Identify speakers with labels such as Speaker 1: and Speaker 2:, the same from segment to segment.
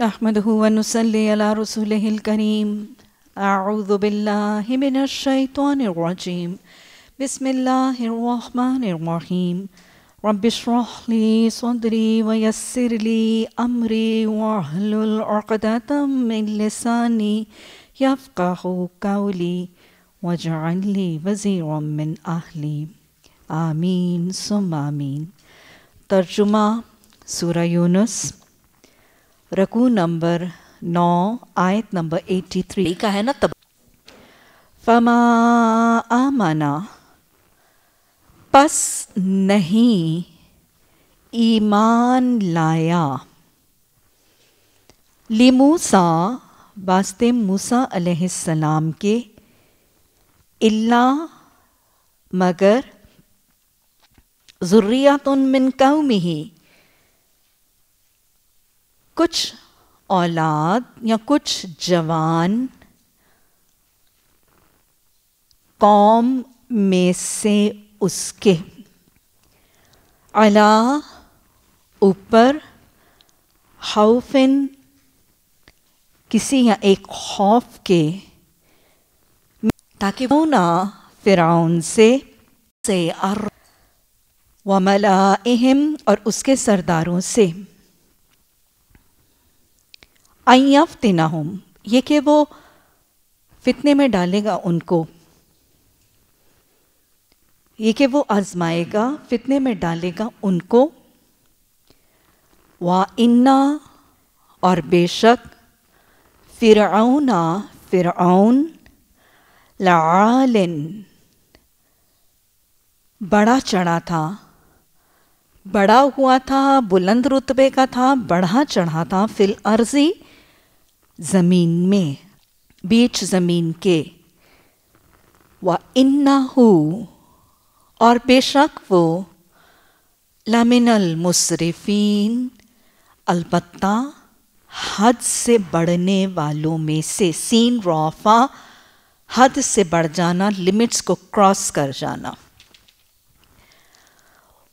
Speaker 1: نحمده ونصلي على رسوله الكريم أعوذ بالله من الشيطان الرجيم بسم الله الرحمن الرحيم رب اشرح لي صدري ويسر لي أمري واحلل عقدة من لساني يفقه قولي واجعل لي وزيرا من أهلي آمين ثم آمين ترجمة سورة يونس रकू number नौ आयत number eighty three का है ना तब फमा आमना पस नहीं ईमान लाया लिमूसा वास्ते मूसा अलैहिस्सलाम के इल्ला मगर ज़ुर्रियातुन मिन कौमिही कुछ औलाद या कुछ जवान कौम में से उसके अला ऊपर हौफिन किसी या एक खौफ के ताकि वो ना फ़िराउन से से अर वमला और उसके सरदारों से अयफ देना होम ये कि वो फितने में डालेगा उनको ये कि वो आजमाएगा फितने में डालेगा उनको व इन्ना और बेशक फ़िरौना फ़िरौन लालिन बड़ा चढ़ा था बड़ा हुआ था बुलंद रुतबे का था बढ़ा चढ़ा था फिल अर्जी ज़मीन में बीच ज़मीन के व इन्ना हो और बेशक वो लमिनल मुसरफिन अलबत्ता हद से बढ़ने वालों में से सीन रोफा हद से बढ़ जाना लिमिट्स को क्रॉस कर जाना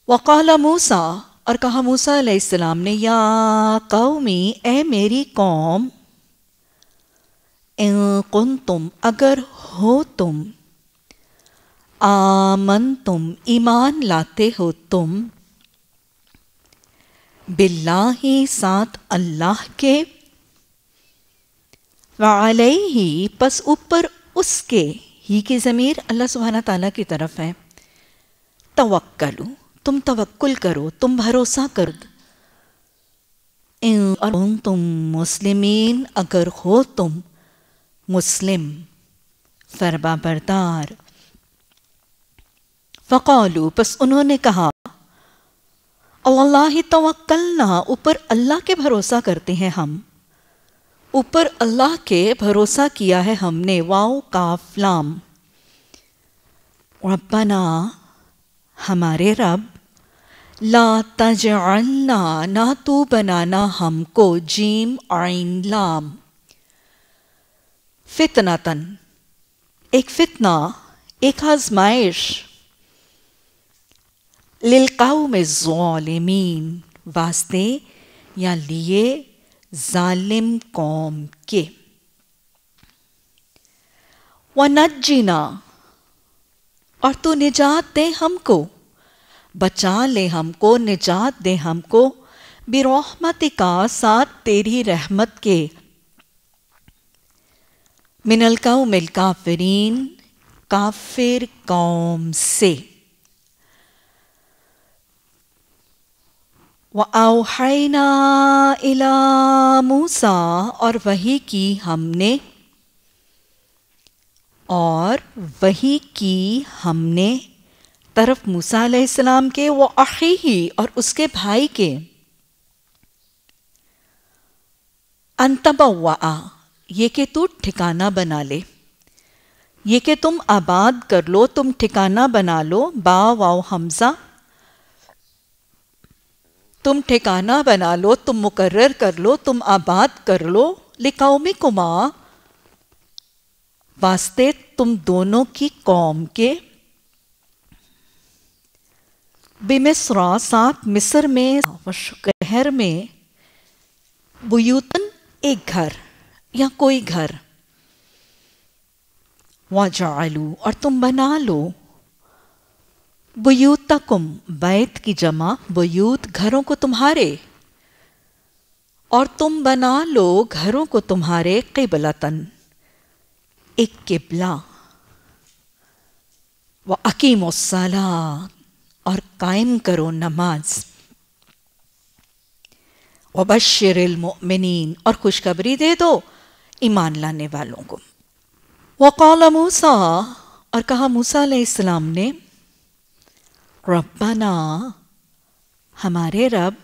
Speaker 1: वकाला मूसा और कहा मूसा ने या कौमी ए मेरी कौम इन तुम अगर हो तुम आमन तुम ईमान लाते हो तुम ही साथ अल्लाह के वाले ही बस ऊपर उसके ही की ज़मीर अल्लाह सुबहाना ताला की तरफ है तवक्लू तुम तवक्ल करो तुम भरोसा कर और तुम मुस्लिमीन अगर हो तुम मुस्लिम सरबा बरदार फ़कौलू बस उन्होंने कहा अल्लाह तवक्लना ऊपर अल्लाह के भरोसा करते हैं हम ऊपर अल्लाह के भरोसा किया है हमने वाओ काफलाम रब्बना हमारे रब ला तजअलना ना तू बनाना हमको जीम आइन लाम फितनतन एक फितना एक आजमाइश में ज़ालिमीन वास्ते या लिए जालिम कौम के वनत जीना और तू निजात दे हमको बचा ले हमको निजात दे हमको बिरहमत का साथ तेरी रहमत के मिनल कौम काफरीन काफिर कौम से वाओना इला मूसा और वही की हमने और वही की हमने तरफ मूसा अलैहिस्सलाम के वो अखी ही और उसके भाई के अनतबा ये कि तू ठिकाना बना ले ये कि तुम आबाद कर लो तुम ठिकाना बना लो बा वाओ हमज़ा तुम ठिकाना बना लो तुम मुकर्र कर लो तुम आबाद कर लो लिखाओ में कुमा वास्ते तुम दोनों की कौम के बेमिसरा साथ मिस्र में शहर में बुयूतन एक घर या कोई घर वालू और तुम बना लो कुम बैत की जमा बुयूत घरों को तुम्हारे और तुम बना लो घरों को तुम्हारे किबलतन एक किबला व अकीम और कायम करो नमाज व बशरमिन और खुशखबरी दे दो ईमान लाने वालों को वक़ाल मूसा और कहा मूसा इस्लाम ने रब्बना हमारे रब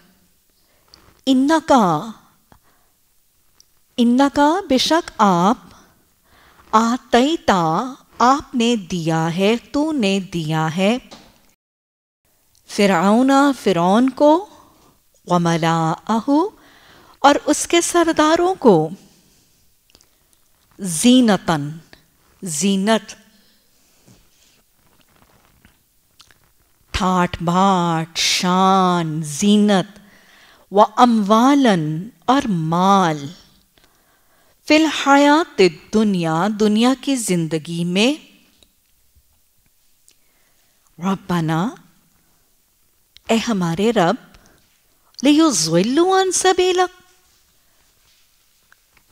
Speaker 1: इन्ना का इन्ना का बेशक आप आतईता आपने दिया है तूने दिया है फ़िरौना फ़िरौन को वमला और उसके सरदारों को जीनतन जीनत ठाठ बाट शान जीनत व अमवालन और माल फिलहयात दुनिया दुनिया की जिंदगी में रबना ए हमारे रब लियो जुल्लू सबेलक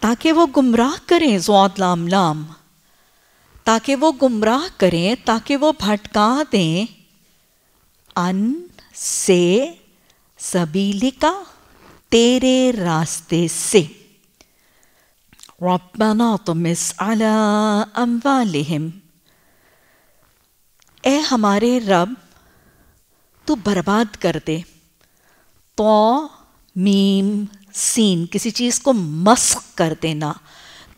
Speaker 1: ताकि वो गुमराह करें जौद लाम लाम ताकि वो गुमराह करें ताकि वो भटका दें अन से सबीलिका तेरे रास्ते से रब्बना तुमिस अला ए हमारे रब तू बर्बाद कर दे तो मीम सीन किसी चीज़ को मस्क कर देना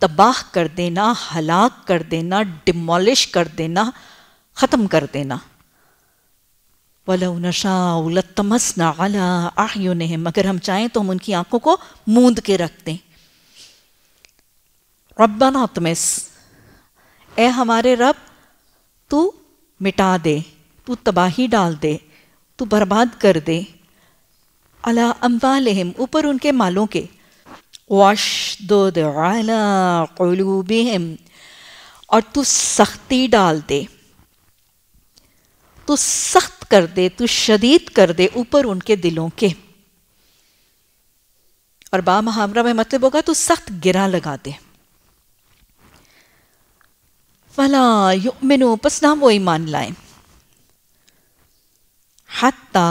Speaker 1: तबाह कर देना हलाक कर देना डिमोलिश कर देना ख़त्म कर देना वला नशाउलतमसना अगर हम चाहें तो हम उनकी आंखों को मूंद के रख दें रब्बाना तमस ए हमारे रब तू मिटा दे तू तबाही डाल दे तू बर्बाद कर दे अला अम्बालहम ऊपर उनके मालों के वाशदोदलूबहम और तू सख्ती डाल दे तू सख्त कर दे तू शदीद कर दे ऊपर उनके दिलों के और बा महामरा में मतलब होगा तू सख्त गिरा लगा दे फला युमिनो पस ना वो ईमान लाए हता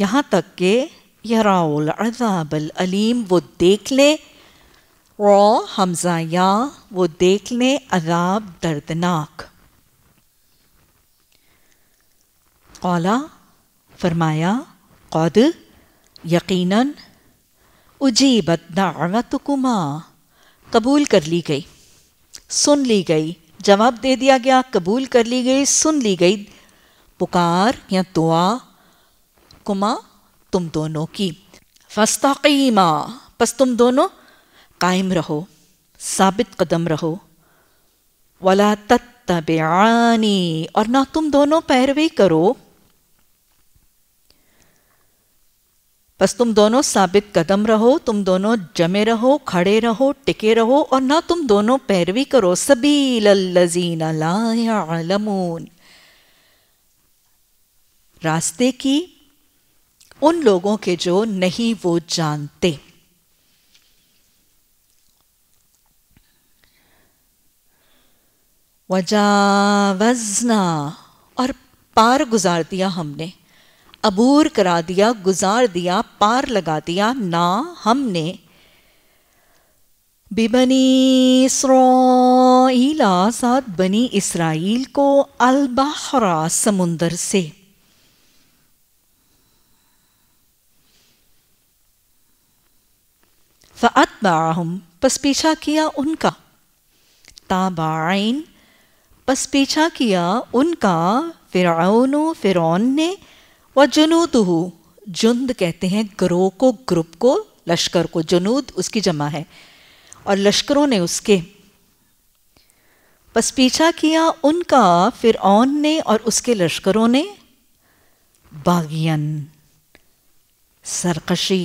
Speaker 1: यहां तक के यराउल अजाबल अलीम वो देख लें रॉ हमजा या वो देख लें अजाब दर्दनाक कौला फरमाया कौद यकीनन उजीबत दावत कुमा कबूल कर ली गई सुन ली गई जवाब दे दिया गया कबूल कर ली गई सुन ली गई पुकार या दुआ कुमा तुम दोनों की फस्तमा बस तुम दोनों कायम रहो साबित कदम रहो वला तत्तबानी और ना तुम दोनों पैरवी करो बस तुम दोनों साबित कदम रहो तुम दोनों जमे रहो खड़े रहो टिके रहो और ना तुम दोनों पैरवी करो सबीलजीन रास्ते की उन लोगों के जो नहीं वो जानते वजावजना और पार गुजार दिया हमने अबूर करा दिया गुजार दिया पार लगा दिया ना हमने बिबनी इसराइला साथ बनी इसराइल को अलबाहरा समुंदर से फ़अतबाहम पस पीछा किया उनका ताबाइन पस पीछा किया उनका फ़िरौन फ़िरौन ने व जनूदहू जुंद कहते हैं ग्रोह को ग्रुप को लश्कर को जनूद उसकी जमा है और लश्करों ने उसके पस पीछा किया उनका फिर ने और उसके लश्करों ने बागियन सरकशी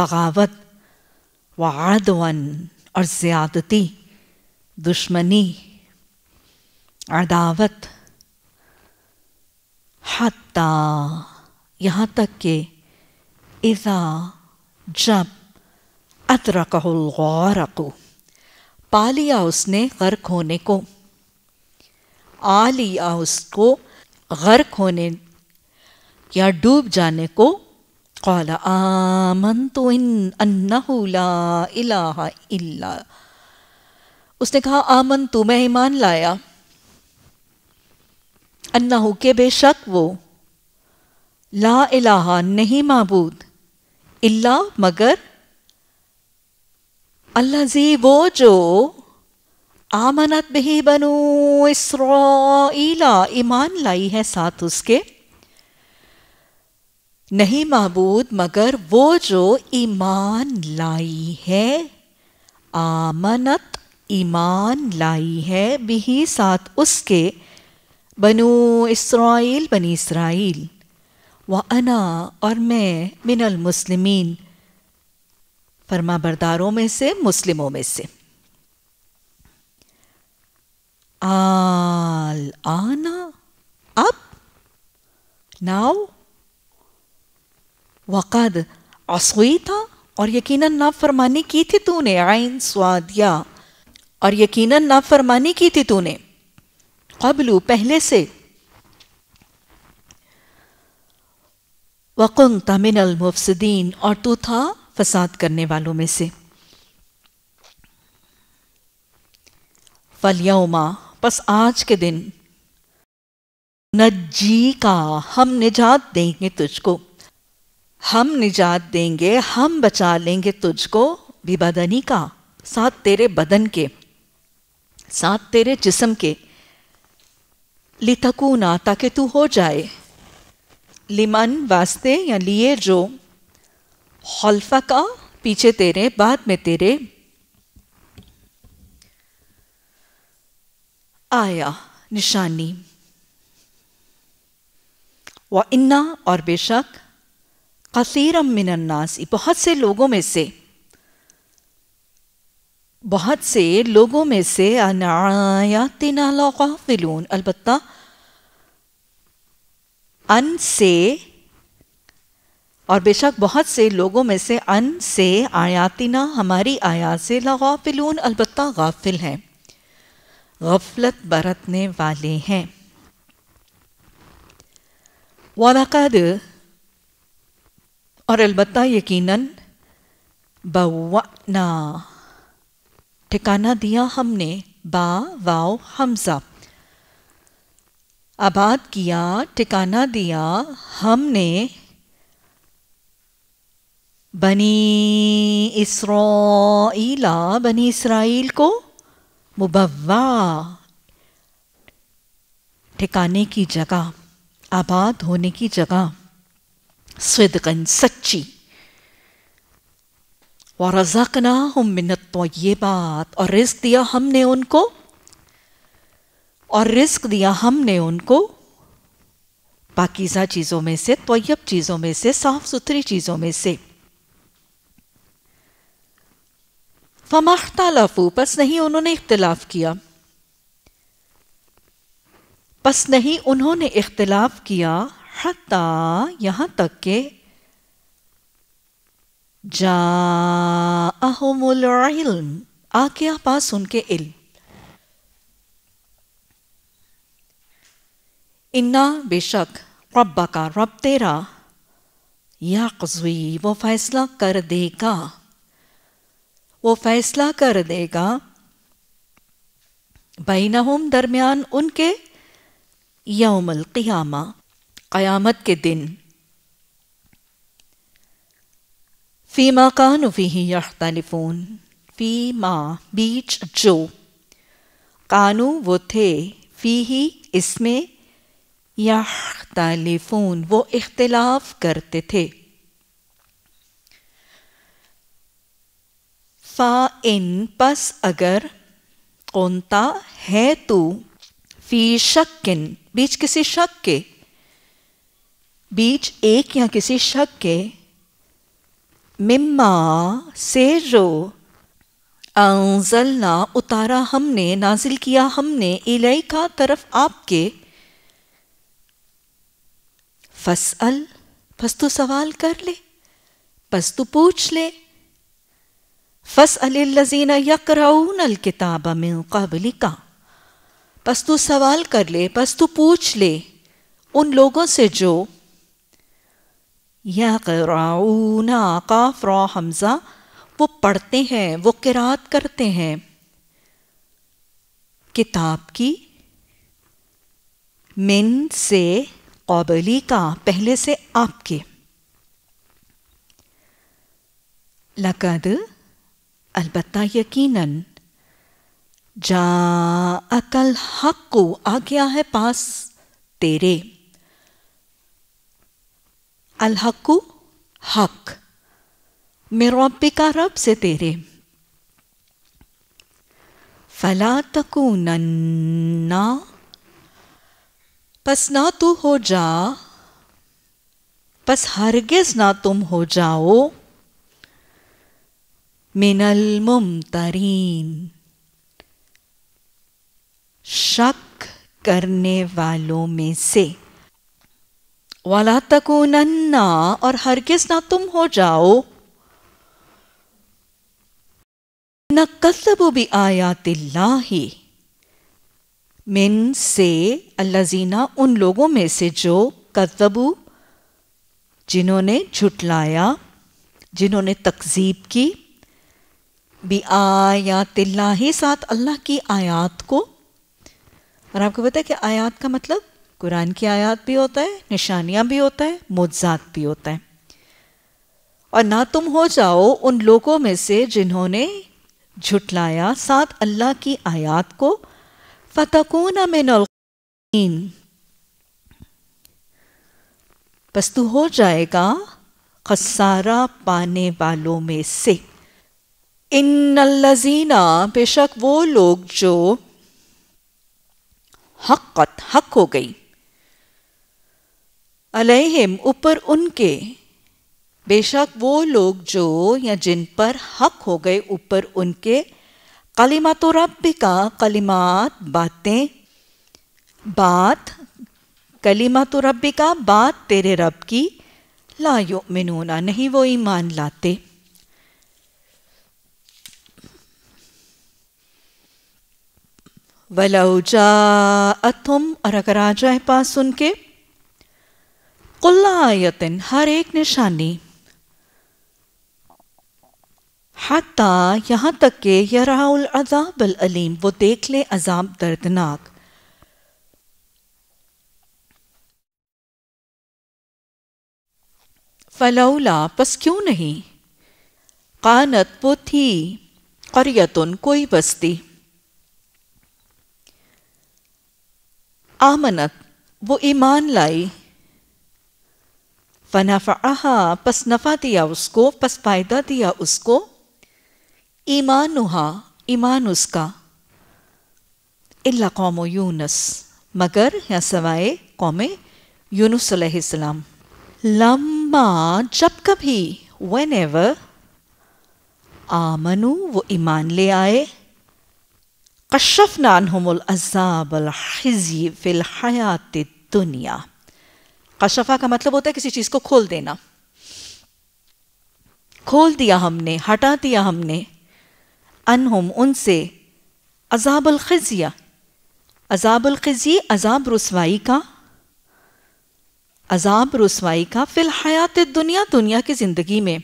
Speaker 1: बगावत वन और ज़्यादती दुश्मनी अदावत हत्ता यहाँ तक के इज़ा जब गौरको पा लिया उसने गर्क होने को आ लिया उसको गर्क होने या डूब जाने को قال आमंत इन अन्ना इलाहा इल्ला उसने कहा आमन तू मैं ईमान लाया अन्ना के बेशक वो ला इलाहा नहीं मबूद इल्ला मगर अल्लाह जी वो जो आमनत बही इसरो इसरा ईमान लाई है साथ उसके नहीं महबूद मगर वो जो ईमान लाई है आमनत ईमान लाई है बिही साथ उसके बनु इसराइल बनी इसराइल व अना और मैं मिनल मुस्लिमीन फर्मा बरदारों में से मुस्लिमों में से आल आना अब नाउ वक़द असुई था और यकीनन नाफरमानी की थी तूने आइन स्वादिया और यकीनन नाफरमानी की थी तूने कबलू पहले से वकुन तमिनल मुफसदीन और तू था फसाद करने वालों में से फलियमा बस आज के दिन नज्जी का हम निजात देंगे तुझको हम निजात देंगे हम बचा लेंगे तुझको भी बदनी का साथ तेरे बदन के साथ तेरे जिसम के ना ताकि तू हो जाए लिमन वास्ते या लिए जो हल्फा का पीछे तेरे बाद में तेरे आया निशानी व इन्ना और बेशक कसीरम मिनन्नास बहुत से लोगों में से बहुत से लोगों में से अनायातिना लाफिलून अलबत्ता अन से और बेशक बहुत से लोगों में से अन से आयातिना हमारी आया से लगाफिलून अलबत् गाफिल हैं गफलत बरतने वाले हैं वलकद और अलबत् यकीनन बवना ठिकाना दिया हमने बा वाओ हमज़ा आबाद किया ठिकाना दिया हमने बनी इसरोला बनी इसराइल को मुबवा ठिकाने की जगह आबाद होने की जगह सदकन सच्ची व रजाकना हम मिन्नत ये बात और रिस्क दिया हमने उनको और रिस्क दिया हमने उनको पाकिज़ा चीज़ों में से तोयब चीज़ों में से साफ सुथरी चीज़ों में से फमाख्ता लफू बस नहीं उन्होंने इख्तलाफ किया बस नहीं उन्होंने इख्तलाफ किया हता यहाँ तक के जा इल्म आके पास उनके इल्म इन्ना बेशक रब्बा का रब तेरा या कजवी वो फैसला कर देगा वो फैसला कर देगा हम दरमियान उनके यौमल क़ियामा क़यामत के दिन फ़ी माँ कान फ़ी यख्तलिफून फ़ी माँ बीच जो कानू वो थे फ़ी ही इसमें यख्तलिफून वो इख्तलाफ करते थे फ़ा इन पस अगर कौनता है तो फ़ी शक्किन बीच किसी शक के बीच एक या किसी शक के मिम्मा से रो अंजलना उतारा हमने नाजिल किया हमने इलाई का तरफ आपके फसअल फस तो सवाल कर ले बस तो पूछ ले फस फ़सअलजीना यकराउन किताब में कबलिका का बस तू सवाल कर ले बस तू पूछ ले उन लोगों से जो यह कराऊना काफ रो हमज़ा वो पढ़ते हैं वो किरात करते हैं किताब की मिन से कौबली का पहले से आपके लकद अलबत्ता यकीनन जा अकल हक को आ गया है पास तेरे अलहकु हक मेरोपिका का रब से तेरे फला तकू नन्ना बस ना तू हो जा बस हरगिज ना तुम हो जाओ मिनल मुमतरीन शक करने वालों में से वाला तको नन्ना और किस ना तुम हो जाओ न कसबो भी आया ही मिन से अल्लाजीना उन लोगों में से जो कसबू जिन्होंने झुटलाया जिन्होंने तकजीब की भी आया ही साथ अल्लाह की आयात को और आपको पता है कि आयात का मतलब कुरान की आयत भी होता है निशानियां भी होता है मुजात भी होता है और ना तुम हो जाओ उन लोगों में से जिन्होंने झुटलाया साथ अल्लाह की आयात को फतकून मिन बस तू हो जाएगा खसारा पाने वालों में से इन लजीना बेशक वो लोग जो हक़त हक हो गई अलहिम ऊपर उनके बेशक वो लोग जो या जिन पर हक हो गए ऊपर उनके तो रब का कलिमात बातें बात तो रब का बात तेरे रब की ला मिनूना नहीं वो ईमान लाते वलौजा अथुम और अगर आ जाए पास उनके कुल्लायतिन हर एक निशानी हता यहाँ तक के यराउल अजाब अलीम वो देख ले अजाब दर्दनाक फलौला बस क्यों नहीं कानत वो थी करयतुन कोई बस्ती आमनत वो ईमान लाई फ़नाफ़ा पस नफ़ा दिया उसको पस फ़ायदा दिया उसको ईमानुहा ईमान उसका इल्ला कौम यूनस मगर या सवाए कौम यूनुस सलाम लम्बा जब कभी वेन एवर आमनु वो ईमान ले आए कशफ नानहमुल अजाब अलखजी फ़िल हयात दुनिया कशफा का मतलब होता है किसी चीज़ को खोल देना खोल दिया हमने हटा दिया हमने अनहुम उनसे अजाबल खजिया अजाबल खजी अजाब रसवाई का अजाब रसवाई का फिल हयात दुनिया दुनिया की ज़िंदगी में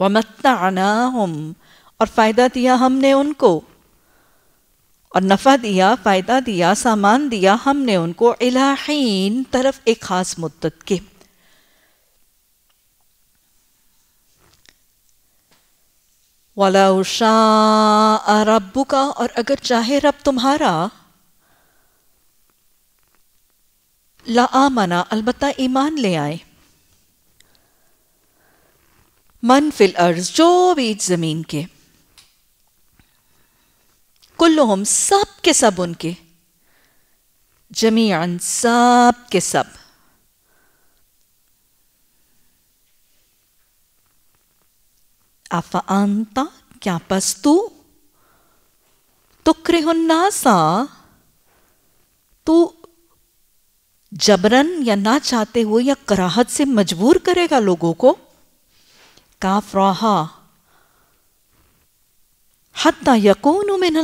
Speaker 1: वमतना और फ़ायदा दिया हमने उनको और नफ़ा दिया फ़ायदा दिया सामान दिया हमने उनको इलाहीन तरफ एक ख़ास मुद्दत के वाला उषा रब्बू का और अगर चाहे रब तुम्हारा ला आमना अलबत्ता ईमान ले आए मन फिल अर्ज जो भी ज़मीन के कुल्लुहुम सब के सब उनके जमीन सब के सब अफअंता क्या पस्तु सा तू जबरन या ना चाहते हुए या कराहत से मजबूर करेगा लोगों को काफराहा हती यकून मिन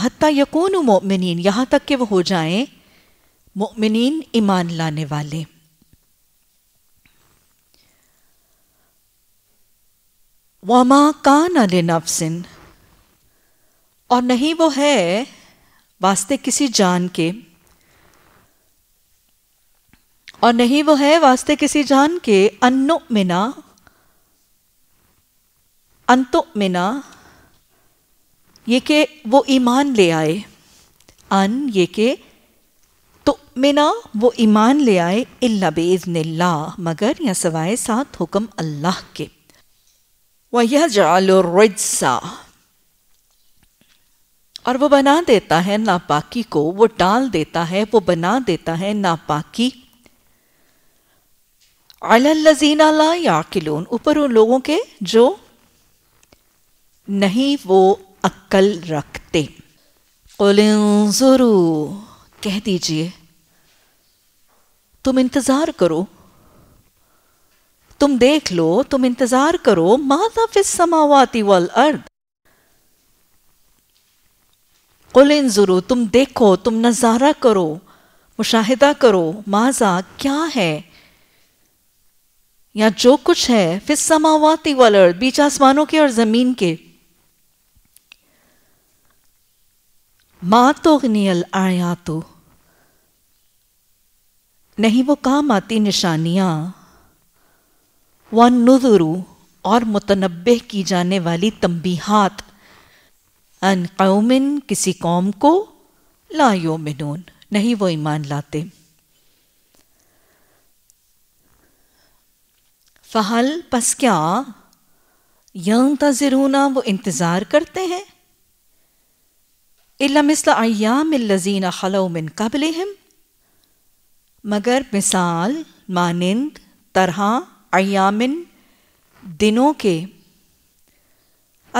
Speaker 1: हती मोमिन यहां तक कि वो हो जाए मोमिन ईमान लाने वाले वमा कान अल नफ्सिन और नहीं वो है वास्ते किसी जान के और नहीं वो है वास्ते किसी जान के अनुमिना मिना ये के वो ईमान ले आए अन ये के तो मिना वो ईमान ले आए इल्ला ला मगर या सवाए साथ हुक्म अल्लाह के वह जालसा और वो बना देता है नापाकी को वो डाल देता है वो बना देता है नापाकी अलजीना ला याकिलून ऊपर उन लोगों के जो नहीं वो अक्ल रखते जरू कह दीजिए तुम इंतज़ार करो तुम देख लो तुम इंतज़ार करो माता फिस समावाती वाल अर्द कुलिन जरू तुम देखो तुम नज़ारा करो मुशाहिदा करो माजा क्या है या जो कुछ है फिस समावाती वाल अर्द बीच आसमानों के और ज़मीन के माँ तो आया तो नहीं वो काम आती निशानियाँ व नजरू और मुतनबे की जाने वाली तंबीहात अन कौमिन किसी कौम को ला मिनून नहीं वो ईमान लाते फ़हल पस क्या तजरूना वो इंतज़ार करते हैं अयामज़ीन खलौ मिन क़ब्लिहिम मगर मिसाल मानंद तरह अयामिन दिनों के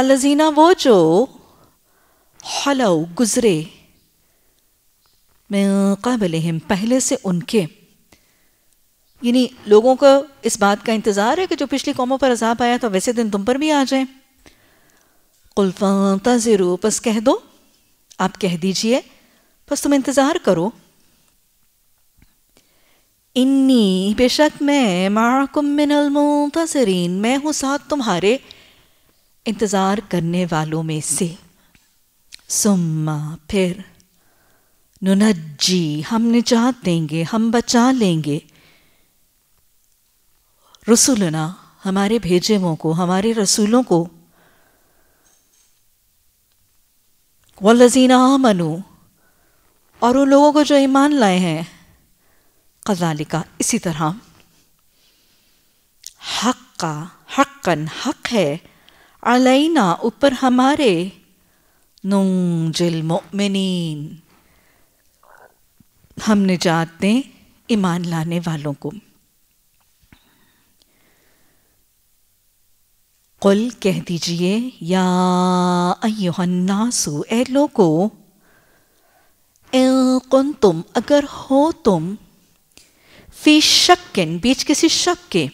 Speaker 1: अल्लज़ीना वो जो खलौ गुज़रे क़ब्लिहिम पहले से उनके यानी लोगों को इस बात का इंतज़ार है कि जो पिछली कौमों पर अजाब आया तो वैसे दिन तुम पर भी आ जाए कुल्फ़ा तज़रू बस कह दो आप कह दीजिए बस तुम इंतज़ार करो इन्नी बेशक मैं माकुम मिनल मुंतजरीन मैं हूं साथ तुम्हारे इंतज़ार करने वालों में से सुम्मा फिर नुनज्जी हम निजात देंगे हम बचा लेंगे रसुलना हमारे भेजेवों को हमारे रसूलों को लजीना मनु और उन लोगों को जो ईमान लाए हैं कजालिका इसी तरह हक का हकन हक है अलैना ऊपर हमारे नूंजिल हम निजात दें ईमान लाने वालों को कुल कह दीजिए या अयोहन्नासु ए लोगो कौन तुम अगर हो तुम फी के बीच किसी शक के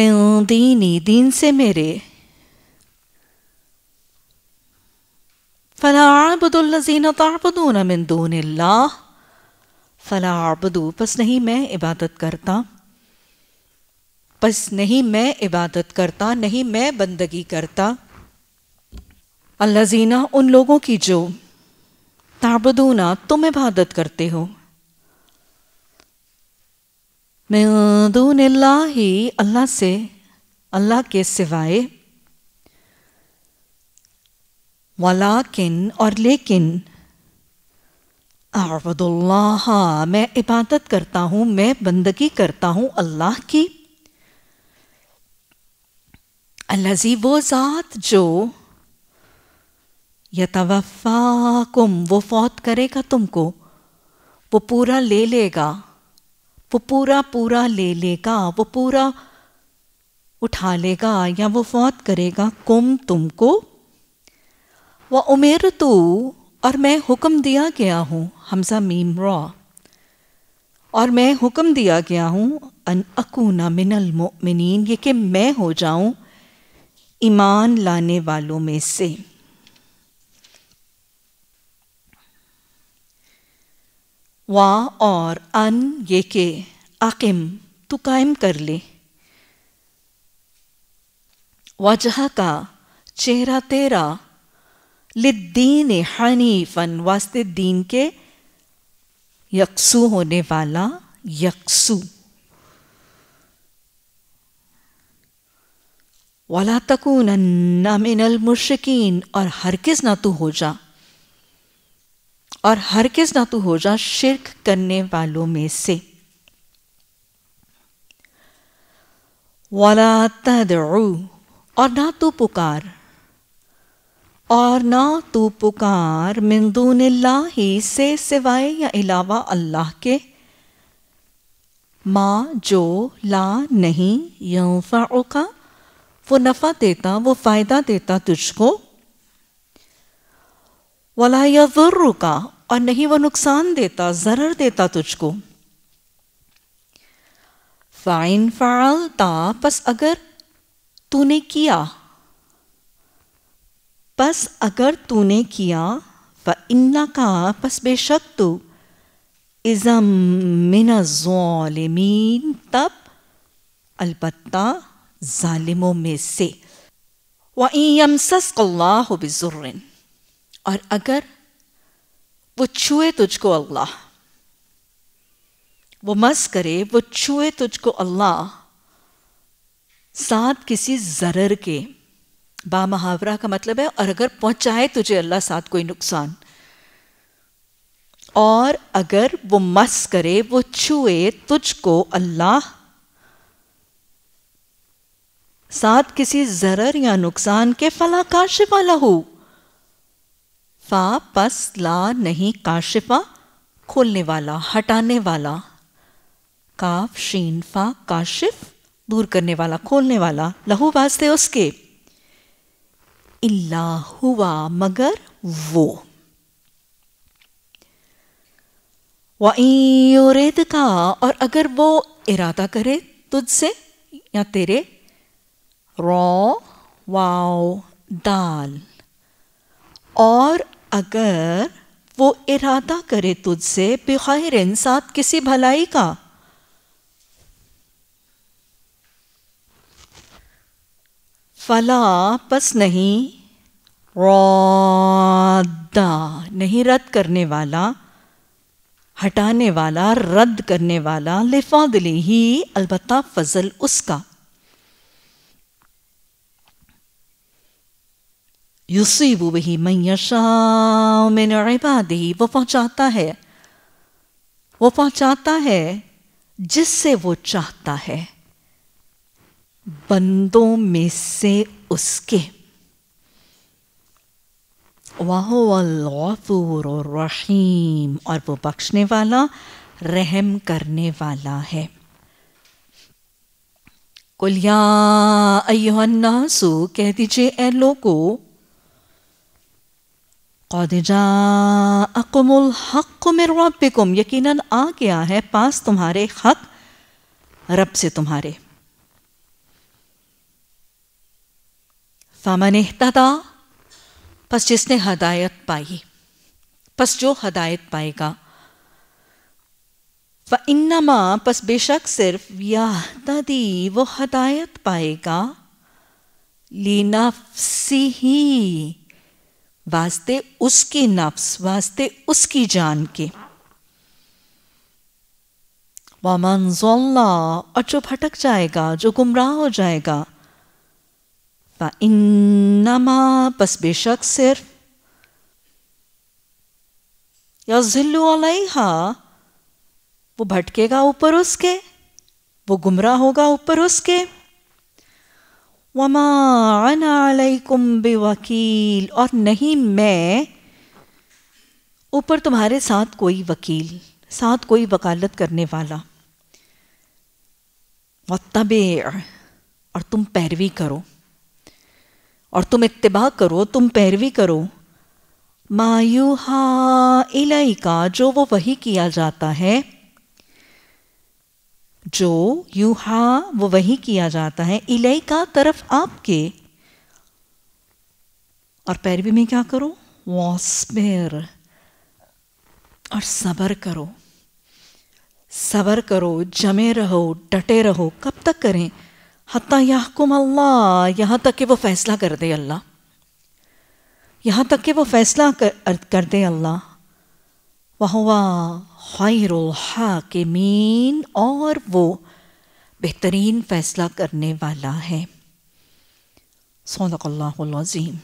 Speaker 1: मैं दीनी दीन से मेरे फ़लाबुदुल्लजीन ताबदून मिन दून फ़लाबदू बस नहीं मैं इबादत करता बस नहीं मैं इबादत करता नहीं मैं बंदगी करता अल्लाह जीना उन लोगों की जो ताबदूना तुम इबादत करते हो मैं ही अल्लाह से अल्लाह के सिवाय वलाकिन और लेकिन आबदुल्लाह मैं इबादत करता हूँ मैं बंदगी करता हूँ अल्लाह की अल्लाजी वो ज़ात जो यतवफ़ा कुम वो फौत करेगा तुमको वो पूरा ले लेगा वो पूरा पूरा ले लेगा वो पूरा उठा लेगा या वो फौत करेगा कुम तुमको व उमेर तो और मैं हुक्म दिया गया हूँ हमजा मीम रॉ और मैं हुक्म दिया गया हूँ अन अकूना मिनल मोमिन ये कि मैं हो जाऊँ ईमान लाने वालों में से वा और अन ये के आकिम तू कायम कर ले वजह का चेहरा तेरा लिद्दीन हनीफन वास्ते दीन के यकसू होने वाला यकसू वाला तकून मिनल मुशकिन और किस ना तू हो जा और किस ना तू हो जा शिरक करने वालों में से वाला तदऊ और ना तू पुकार और ना तू पुकार मिंदून ही से सिवाय या अलावा अल्लाह के माँ जो ला नहीं यूफा का वो नफ़ा देता वो फ़ायदा देता तुझको वला या ज़ुर्र रुका और नहीं वो नुकसान देता ज़रर देता तुझको फ़ाइन फ़ाल ता बस अगर तूने किया बस अगर तूने किया व इन्ना का बस बेशक तू इज़म मिन ज़ालिमीन तब अलबत्ता ालिमों में से वम सस्कल्लाह बिजुर्रिन और अगर वो छुए तुझको अल्लाह वो मस करे वो छुए तुझको अल्लाह साथ किसी ज़रर के बा का मतलब है और अगर पहुंचाए तुझे अल्लाह साथ कोई नुकसान और अगर वो मस करे वो छुए तुझको अल्लाह साथ किसी जरर या नुकसान के फला काशिफा लहू फा पस ला नहीं काशिफा खोलने वाला हटाने वाला काफ शीन फा काशिफ दूर करने वाला खोलने वाला लहू वास्ते उसके इल्ला हुआ मगर वो वरेद का और अगर वो इरादा करे तुझसे या तेरे रॉ वाओ दाल और अगर वो इरादा करे तुझसे बेखैर इंसात किसी भलाई का फला बस नहीं रौदा नहीं रद्द करने वाला हटाने वाला रद्द करने वाला लिफादली ही अलबत्ता फजल उसका वो वही मैशा मैन इबादी वो पहुंचाता है वो पहुंचाता है जिससे वो चाहता है बंदों में से उसके वाहफ़ूर रहीम और वो बख्शने वाला रहम करने वाला है कुलिया सु कह दीजिए ए लोगों कौद हक मिर रब्बिकुम यकीनन आ गया है पास तुम्हारे हक रब से तुम्हारे फमन तदा बस जिसने हदायत पाई बस जो हदायत पाएगा व इन्नमा बस बेशक सिर्फ या तदी वो हदायत पाएगा लीना ही वास्ते उसकी नफ्स वास्ते उसकी जान के वामन जोल्ला और जो भटक जाएगा जो गुमराह हो जाएगा व इन्नमा बस बेशक सिर्फ या जिल्लू अलैहा वो भटकेगा ऊपर उसके वो गुमराह होगा ऊपर उसके वमा अना अलैकुम बेवकील और नहीं मैं ऊपर तुम्हारे साथ कोई वकील साथ कोई वकालत करने वाला वतब और तुम पैरवी करो और तुम इतबा करो तुम पैरवी करो मायूहा इलाई का जो वो वही किया जाता है जो यूहा वो वही किया जाता है इलाई का तरफ आपके और पैरवी में क्या करो वॉस्मेर और सबर करो सबर करो जमे रहो डटे रहो कब तक करें हती याहकुम अल्लाह यहाँ तक कि वो फैसला कर दे अल्लाह यहाँ तक कि वो फैसला कर, कर दे अल्लाह वाह वाह के मीन और वो बेहतरीन फैसला करने वाला है सौदक़ल्लाज़ीम